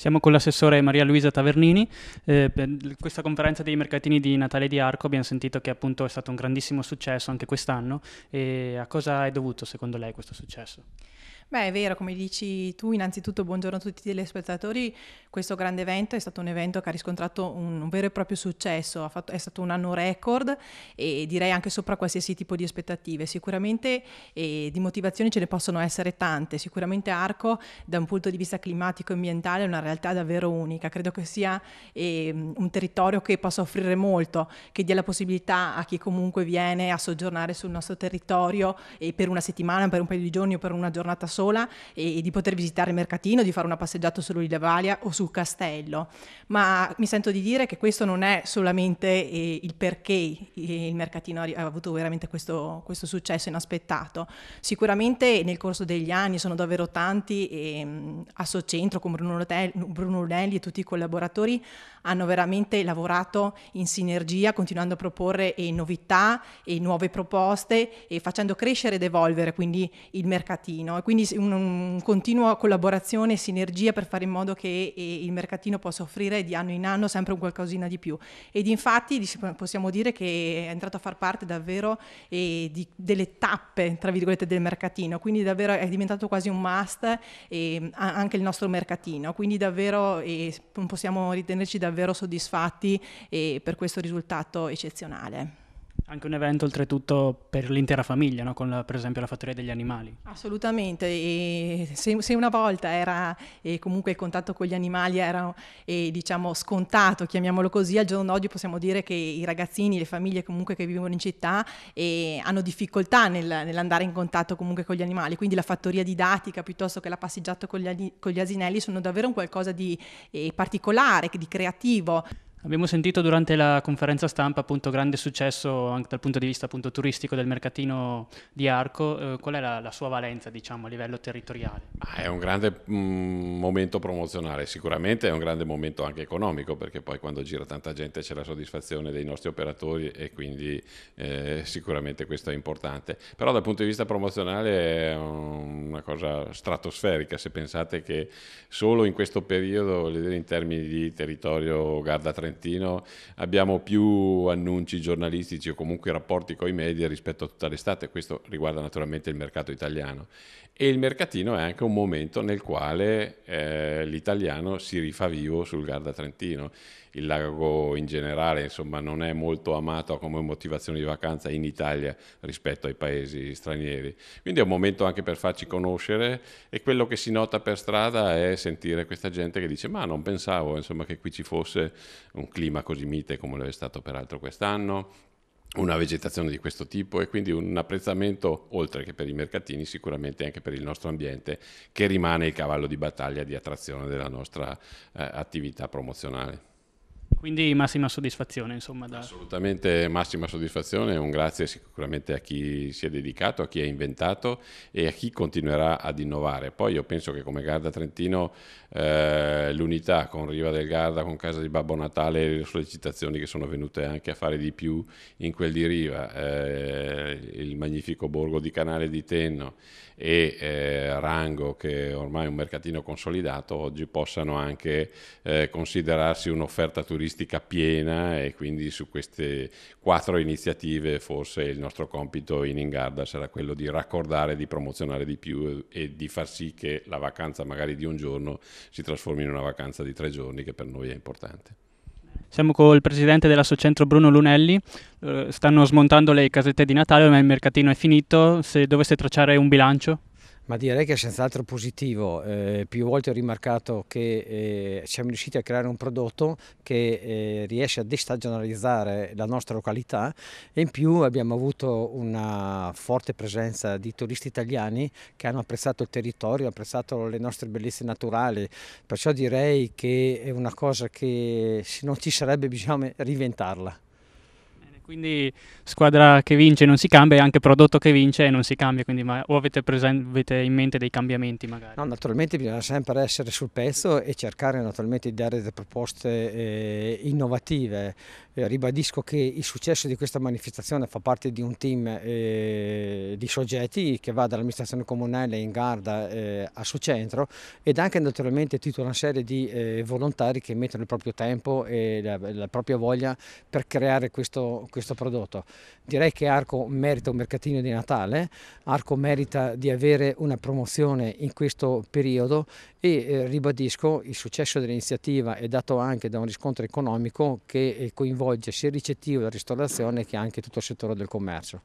Siamo con l'assessore Maria Luisa Tavernini. Eh, per questa conferenza dei mercatini di Natale di Arco abbiamo sentito che appunto è stato un grandissimo successo anche quest'anno. E a cosa è dovuto secondo lei questo successo? Beh, è vero, come dici tu, innanzitutto buongiorno a tutti i telespettatori. Questo grande evento è stato un evento che ha riscontrato un, un vero e proprio successo, fatto, è stato un anno record e direi anche sopra qualsiasi tipo di aspettative. Sicuramente eh, di motivazioni ce ne possono essere tante, sicuramente Arco da un punto di vista climatico e ambientale è una realtà davvero unica, credo che sia eh, un territorio che possa offrire molto, che dia la possibilità a chi comunque viene a soggiornare sul nostro territorio eh, per una settimana, per un paio di giorni o per una giornata sola e, e di poter visitare il mercatino, di fare una passeggiata su Luglia o sul castello. Ma mi sento di dire che questo non è solamente eh, il perché eh, il mercatino ha avuto veramente questo, questo successo inaspettato. Sicuramente nel corso degli anni sono davvero tanti e, ehm, a suo centro, come Bruno hotel, Bruno Lunelli e tutti i collaboratori hanno veramente lavorato in sinergia, continuando a proporre eh, novità e nuove proposte e facendo crescere ed evolvere quindi il mercatino. E quindi un, un continua collaborazione e sinergia per fare in modo che eh, il mercatino possa offrire di anno in anno sempre un qualcosina di più. Ed infatti possiamo dire che è entrato a far parte davvero eh, di, delle tappe, tra virgolette, del mercatino, quindi davvero è diventato quasi un must ehm, anche il nostro mercatino. Quindi davvero davvero e possiamo ritenerci davvero soddisfatti per questo risultato eccezionale. Anche un evento oltretutto per l'intera famiglia, no? con la, per esempio la fattoria degli animali. Assolutamente, e se, se una volta era comunque il contatto con gli animali era e, diciamo, scontato, chiamiamolo così, al giorno d'oggi possiamo dire che i ragazzini, le famiglie comunque che vivono in città e, hanno difficoltà nel, nell'andare in contatto comunque con gli animali, quindi la fattoria didattica piuttosto che la passeggiata con gli, con gli asinelli sono davvero un qualcosa di eh, particolare, di creativo. Abbiamo sentito durante la conferenza stampa appunto grande successo anche dal punto di vista appunto, turistico del mercatino di Arco, eh, qual è la, la sua valenza diciamo, a livello territoriale? Ah, è un grande mh, mm, momento promozionale, sicuramente è un grande momento anche economico perché poi quando gira tanta gente c'è la soddisfazione dei nostri operatori e quindi eh, sicuramente questo è importante, però dal punto di vista promozionale è una cosa stratosferica se pensate che solo in questo periodo in termini di territorio Garda 30 Trentino abbiamo più annunci giornalistici o comunque rapporti con i media rispetto a tutta l'estate, questo riguarda naturalmente il mercato italiano. E il mercatino è anche un momento nel quale eh, l'italiano si rifà vivo sul Garda Trentino. Il lago in generale insomma, non è molto amato come motivazione di vacanza in Italia rispetto ai paesi stranieri. Quindi è un momento anche per farci conoscere e quello che si nota per strada è sentire questa gente che dice ma non pensavo insomma, che qui ci fosse un clima così mite come lo è stato peraltro quest'anno, una vegetazione di questo tipo e quindi un apprezzamento, oltre che per i mercatini, sicuramente anche per il nostro ambiente, che rimane il cavallo di battaglia di attrazione della nostra eh, attività promozionale. Quindi massima soddisfazione, insomma. Da... Assolutamente massima soddisfazione, un grazie sicuramente a chi si è dedicato, a chi ha inventato e a chi continuerà ad innovare. Poi io penso che come Garda Trentino eh, l'unità con Riva del Garda, con Casa di Babbo Natale, le sollecitazioni che sono venute anche a fare di più in quel di Riva, eh, il magnifico borgo di Canale di Tenno e eh, Rango che ormai è un mercatino consolidato, oggi possano anche eh, considerarsi un'offerta turistica turistica piena e quindi su queste quattro iniziative forse il nostro compito in Ingarda sarà quello di raccordare, di promozionare di più e di far sì che la vacanza magari di un giorno si trasformi in una vacanza di tre giorni che per noi è importante. Siamo col il presidente dell'Assocentro Bruno Lunelli, eh, stanno smontando le casette di Natale, ma il mercatino è finito, se dovesse tracciare un bilancio? Ma direi che è senz'altro positivo, eh, più volte ho rimarcato che eh, siamo riusciti a creare un prodotto che eh, riesce a destagionalizzare la nostra località e in più abbiamo avuto una forte presenza di turisti italiani che hanno apprezzato il territorio, hanno apprezzato le nostre bellezze naturali, perciò direi che è una cosa che se non ci sarebbe bisogna reinventarla. Quindi squadra che vince non si cambia e anche prodotto che vince e non si cambia, quindi ma, o avete, presente, avete, in mente dei cambiamenti magari? No, naturalmente bisogna sempre essere sul pezzo e cercare naturalmente di dare delle proposte eh, innovative. Eh, ribadisco che il successo di questa manifestazione fa parte di un team eh, di soggetti che va dall'amministrazione comunale in Garda eh, a centro ed anche naturalmente tutta una serie di eh, volontari che mettono il proprio tempo e la, la propria voglia per creare questo, questo, prodotto. Direi che Arco merita un mercatino di Natale, Arco merita di avere una promozione in questo periodo e eh, ribadisco il successo dell'iniziativa è dato anche da un riscontro economico che eh, coinvolge coinvolge sia il ricettivo, la ristorazione che anche tutto il settore del commercio.